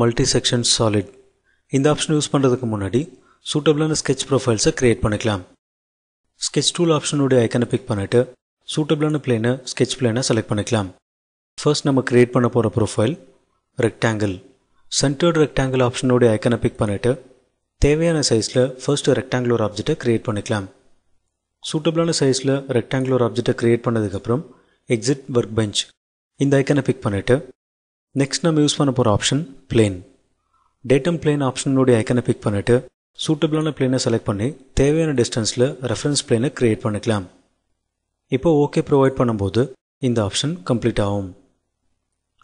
multi section solid இந்த option use பண்ணுறதுக்கு முன்னாடி சூட்டபிளான ஸ்கெச் ப்ரொஃபைல்ஸை க்ரியேட் பண்ணிக்கலாம் ஸ்கெச் டூல் ஆப்ஷனுடைய ஐக்கனை பிக் பண்ணிவிட்டு சூட்டபிளான பிளேனை ஸ்கெச் பிளேனை செலக்ட் பண்ணிக்கலாம் ஃபர்ஸ்ட் நம்ம க்ரியேட் பண்ண போகிற ப்ரொஃபைல் ரெக்டாங்கிள் சென்டர்டு ரெக்டாங்கிள் ஆப்ஷனுடைய ஐக்கனை பிக் பண்ணிவிட்டு தேவையான சைஸில் ஃபர்ஸ்ட்டு ரெக்டாங்குலர் ஆப்ஜெக்டை க்ரியேட் பண்ணிக்கலாம் சூட்டபிளான சைஸில் ரெக்டாங்குலர் ஆப்ஜெக்டை க்ரியேட் பண்ணதுக்கப்புறம் எக்ஸிட் ஒர்க் பெஞ்ச் இந்த ஐக்கனை பிக் பண்ணிவிட்டு நெக்ஸ்ட் நம்ம யூஸ் பண்ண போகிற ஆப்ஷன் பிளேன் டேட்டம் பிளேன் ஆப்ஷனுடைய ஐக்கனை பிக் பண்ணிவிட்டு சூட்டபிளான பிளேனை செலக்ட் பண்ணி தேவையான டிஸ்டன்ஸில் ரெஃபரன்ஸ் பிளேனை க்ரியேட் பண்ணிக்கலாம் இப்போ ஓகே ப்ரொவைட் பண்ணும்போது இந்த ஆப்ஷன் கம்ப்ளீட் ஆகும்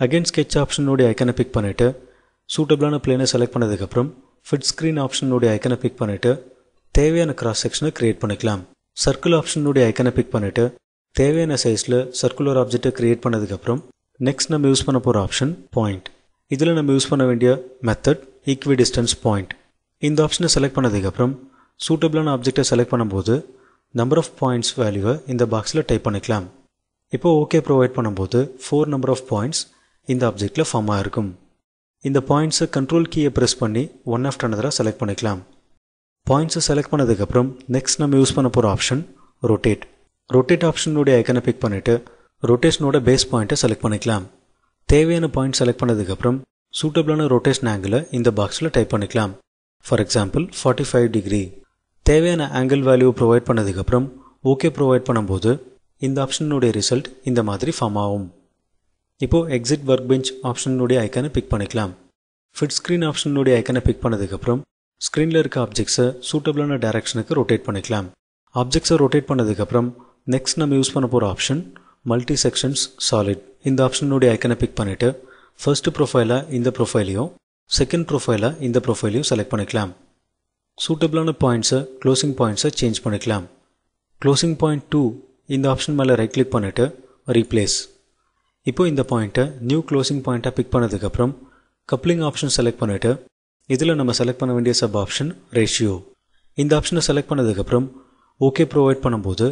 அகைன் ஸ்கெட்ச் ஆப்ஷனுடைய ஐக்கனை பிக் பண்ணிவிட்டு சூட்டபிளான பிளேனை செலக்ட் பண்ணதுக்கப்புறம் ஃபிட் ஸ்க்ரீன் ஆப்ஷனுடைய ஐக்கனை பிக் பண்ணிவிட்டு தேவையான கிராஸ் செக்ஷனை க்ரியேட் பண்ணிக்கலாம் சர்க்கிள் ஆப்ஷனுடைய ஐக்கனை பிக் பண்ணிவிட்டு தேவையான சைஸில் சர்க்குலர் ஆப்ஜெக்டை க்ரியேட் பண்ணதுக்கப்புறம் நெக்ஸ்ட் நம்ம யூஸ் பண்ண போகிற ஆப்ஷன் பாயிண்ட் இதில் நம்ம யூஸ் பண்ண வேண்டிய மெத்தட் ஈக்வி டிஸ்டன்ஸ் பாயிண்ட் இந்த ஆப்ஷனை செலக்ட் பண்ணதுக்கப்புறம் சூட்டபிளான ஆப்ஜெக்டை செலக்ட் பண்ணும்போது நம்பர் ஆஃப் பாயிண்ட்ஸ் வேல்யூவை இந்த பாக்ஸில் டைப் பண்ணிக்கலாம் இப்போது ஓகே ப்ரொவைட் பண்ணும்போது ஃபோர் நம்பர் ஆஃப் பாயிண்ட்ஸ் இந்த ஆப்ஜெக்டில் ஃபார்ம் ஆகிருக்கும் இந்த பாயிண்ட்ஸை கண்ட்ரோல் கீயை ப்ரெஸ் பண்ணி ஒன் ஆஃப்டர் அனதராக செலக்ட் பண்ணிக்கலாம் பாயிண்ட்ஸை செலக்ட் பண்ணதுக்கப்புறம் நெக்ஸ்ட் நம்ம யூஸ் பண்ண போகிற ஆப்ஷன் ரொட்டேட் ரொட்டேட் ஆப்ஷனுடைய ஐக்கனை பிக் பண்ணிவிட்டு ரொட்டேஷனோட பேஸ் பாயிண்ட்டை செலக்ட் பண்ணிக்கலாம் தேவையான பாயிண்ட் செலக்ட் பண்ணதுக்கப்புறம் சூட்டபிளான ரொட்டேஷன் ஆங்கிளை இந்த பாக்ஸில் டைப் பண்ணிக்கலாம் for example forty five degree தேவையான ஆங்கிள் வேல்யூ ப்ரொவைட் பண்ணதுக்கப்புறம் ஓகே ப்ரொவைட் பண்ணும்போது இந்த ஆப்ஷனுடைய ரிசல்ட் இந்த மாதிரி ஃபார்ம் ஆகும் இப்போது எக்ஸிட் ஒர்க் பெஞ்ச் ஆப்ஷனுடைய ஐக்கனை பிக் பண்ணிக்கலாம் ஃபிட் ஸ்க்ரீன் ஆப்ஷனுடைய ஐக்கனை பிக் பண்ணதுக்கப்புறம் ஸ்க்ரீனில் இருக்க ஆப்ஜெக்ட்ஸை சூட்டபிளான டேரக்ஷனுக்கு ரொட்டேட் பண்ணிக்கலாம் ஆப்ஜெக்ட்ஸை ரொட்டேட் பண்ணதுக்கப்புறம் நெக்ஸ்ட் நம்ம யூஸ் பண்ண போகிற ஆப்ஷன் மல்டி செக்ஷன்ஸ் சாலிட் இந்த ஆப்ஷனுடைய ஐக்கனை பிக் பண்ணிவிட்டு ஃபர்ஸ்ட் ப்ரொஃபைலை இந்த ப்ரொஃபைலையும் செகண்ட் ப்ரொஃபைலை இந்த ப்ரொஃபைலையும் செலக்ட் பண்ணிக்கலாம் சூட்டபிளான பாயிண்ட்ஸை க்ளோசிங் பாயிண்ட்ஸை சேஞ்ச் பண்ணிக்கலாம் க்ளோசிங் பாயிண்ட் டூ இந்த ஆப்ஷன் மேலே ரைட் கிளிக் பண்ணிவிட்டு ரீப்ளேஸ் இப்போ இந்த பாயிண்ட்டை நியூ க்ளோசிங் பாயிண்ட்டாக பிக் பண்ணதுக்கப்புறம் கப்ளிங் ஆப்ஷன் செலக்ட் பண்ணிவிட்டு இதில் நம்ம செலக்ட் பண்ண வேண்டிய சப் ஆப்ஷன் ரேஷியோ இந்த ஆப்ஷனை செலக்ட் பண்ணதுக்கப்புறம் ஓகே ப்ரொவைட் பண்ணும்போது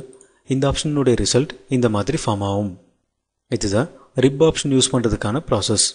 இந்த ஆப்ஷனுடைய ரிசல்ட் இந்த மாதிரி ஃபார்ம் ஆகும் இதுதான் ரிப் ஆப்ஷன் யூஸ் பண்ணுறதுக்கான ப்ராசஸ்